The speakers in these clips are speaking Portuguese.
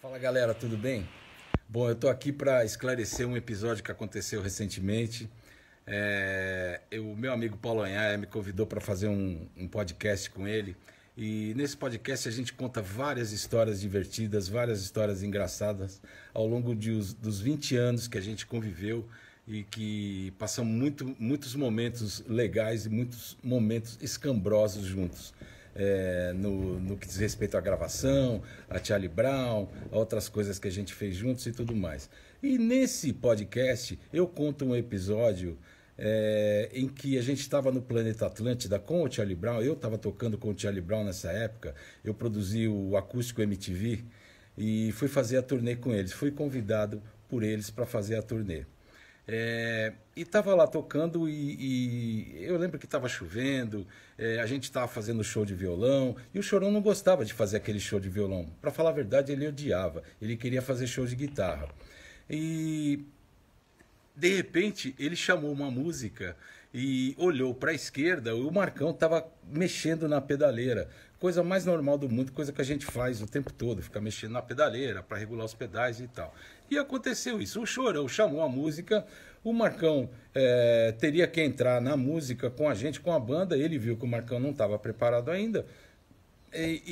Fala galera, tudo bem? Bom, eu estou aqui para esclarecer um episódio que aconteceu recentemente. É, o meu amigo Paulo Anhaia me convidou para fazer um, um podcast com ele. E nesse podcast a gente conta várias histórias divertidas, várias histórias engraçadas ao longo de, dos 20 anos que a gente conviveu e que passamos muito, muitos momentos legais e muitos momentos escambrosos juntos é, no, no que diz respeito à gravação, a Charlie Brown, a outras coisas que a gente fez juntos e tudo mais. E nesse podcast eu conto um episódio é, em que a gente estava no Planeta Atlântida com o Charlie Brown, eu estava tocando com o Charlie Brown nessa época, eu produzi o Acústico MTV e fui fazer a turnê com eles, fui convidado por eles para fazer a turnê. É, e estava lá tocando e, e, eu lembro que estava chovendo, é, a gente estava fazendo show de violão e o Chorão não gostava de fazer aquele show de violão. Para falar a verdade, ele odiava, ele queria fazer show de guitarra. E de repente ele chamou uma música e olhou para a esquerda, o Marcão estava mexendo na pedaleira. Coisa mais normal do mundo, coisa que a gente faz o tempo todo, ficar mexendo na pedaleira para regular os pedais e tal. E aconteceu isso. O Chorão chamou a música, o Marcão é, teria que entrar na música com a gente, com a banda. Ele viu que o Marcão não estava preparado ainda. E,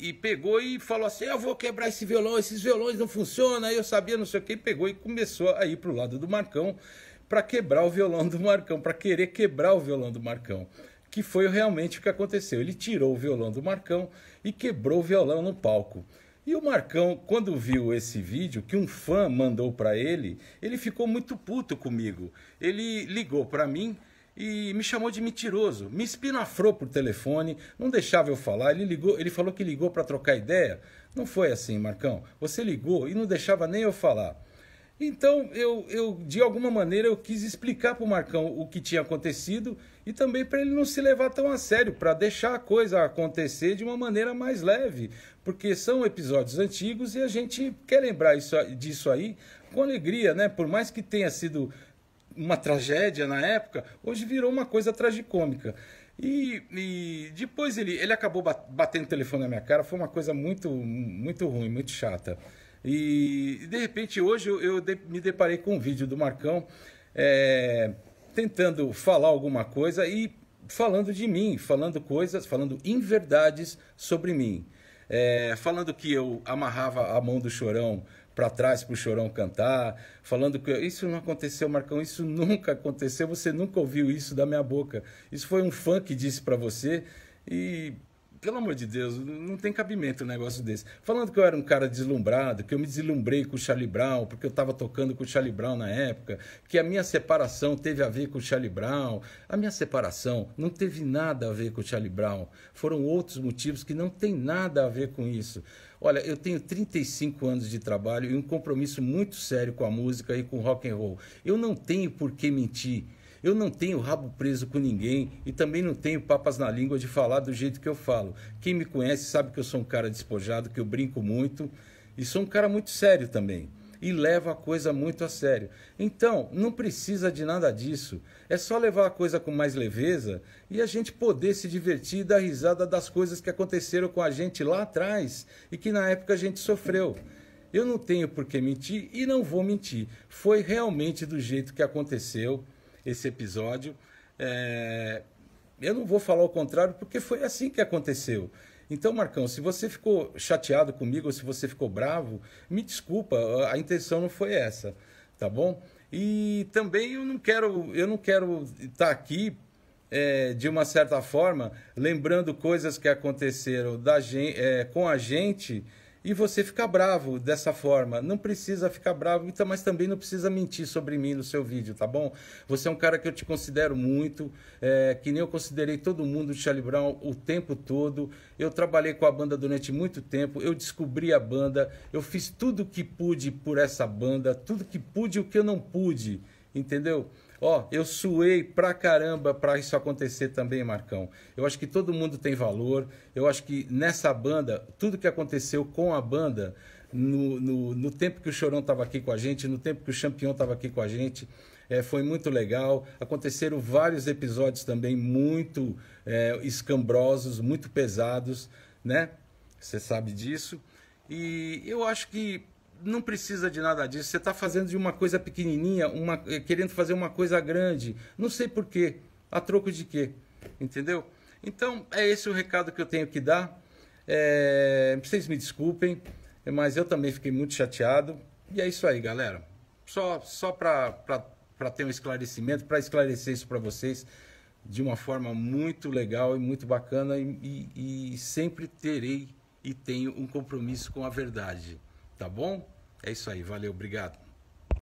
e, e, pegou e falou assim: Eu vou quebrar esse violão, esses violões não funcionam. Aí eu sabia, não sei o que. E pegou e começou a ir para o lado do Marcão para quebrar o violão do Marcão, para querer quebrar o violão do Marcão. Que foi realmente o que aconteceu. Ele tirou o violão do Marcão e quebrou o violão no palco. E o Marcão, quando viu esse vídeo que um fã mandou para ele, ele ficou muito puto comigo. Ele ligou para mim e me chamou de mentiroso, me espinafrou por telefone, não deixava eu falar. Ele ligou, ele falou que ligou para trocar ideia. Não foi assim, Marcão. Você ligou e não deixava nem eu falar. Então, eu, eu de alguma maneira, eu quis explicar para o Marcão o que tinha acontecido e também para ele não se levar tão a sério, para deixar a coisa acontecer de uma maneira mais leve, porque são episódios antigos e a gente quer lembrar isso, disso aí com alegria, né? Por mais que tenha sido uma tragédia na época, hoje virou uma coisa tragicômica. E, e, depois ele, ele acabou batendo o telefone na minha cara, foi uma coisa muito, muito ruim, muito chata. E, de repente, hoje eu, eu de, me deparei com um vídeo do Marcão é, tentando falar alguma coisa e falando de mim, falando coisas, falando inverdades sobre mim. É, falando que eu amarrava a mão do chorão para trás para o chorão cantar, falando que isso não aconteceu, Marcão, isso nunca aconteceu, você nunca ouviu isso da minha boca. Isso foi um fã que disse para você e pelo amor de Deus, não tem cabimento um negócio desse. Falando que eu era um cara deslumbrado, que eu me deslumbrei com o Charlie Brown, porque eu estava tocando com o Charlie Brown na época, que a minha separação teve a ver com o Charlie Brown. A minha separação não teve nada a ver com o Charlie Brown. Foram outros motivos que não tem nada a ver com isso. Olha, eu tenho 35 anos de trabalho e um compromisso muito sério com a música e com o rock and roll. Eu não tenho por que mentir. Eu não tenho rabo preso com ninguém e também não tenho papas na língua de falar do jeito que eu falo. Quem me conhece sabe que eu sou um cara despojado, que eu brinco muito e sou um cara muito sério também. E levo a coisa muito a sério. Então, não precisa de nada disso. É só levar a coisa com mais leveza e a gente poder se divertir da risada das coisas que aconteceram com a gente lá atrás e que na época a gente sofreu. Eu não tenho por que mentir e não vou mentir. Foi realmente do jeito que aconteceu esse episódio. É... Eu não vou falar o contrário, porque foi assim que aconteceu. Então, Marcão, se você ficou chateado comigo, ou se você ficou bravo, me desculpa, a intenção não foi essa, tá bom? E também eu não quero, eu não quero estar aqui é, de uma certa forma lembrando coisas que aconteceram da gente, é, com a gente e você fica bravo dessa forma. Não precisa ficar bravo, então, mas também não precisa mentir sobre mim no seu vídeo, tá bom? Você é um cara que eu te considero muito, é, que nem eu considerei todo mundo de Charlie Brown o tempo todo. Eu trabalhei com a banda durante muito tempo, eu descobri a banda, eu fiz tudo que pude por essa banda, tudo que pude e o que eu não pude entendeu? Ó, eu suei pra caramba pra isso acontecer também, Marcão. Eu acho que todo mundo tem valor. Eu acho que nessa banda, tudo que aconteceu com a banda, no, no, no tempo que o Chorão tava aqui com a gente, no tempo que o Champion tava aqui com a gente, é, foi muito legal. Aconteceram vários episódios também muito é, escambrosos, muito pesados, né? Você sabe disso. E eu acho que não precisa de nada disso. Você está fazendo de uma coisa pequenininha, uma, eh, querendo fazer uma coisa grande. Não sei por quê. A troco de quê? Entendeu? Então, é esse o recado que eu tenho que dar. É, vocês me desculpem, mas eu também fiquei muito chateado. E é isso aí, galera. Só, só para ter um esclarecimento, para esclarecer isso para vocês de uma forma muito legal e muito bacana. E, e, e sempre terei e tenho um compromisso com a verdade. Tá bom? É isso aí, valeu, obrigado.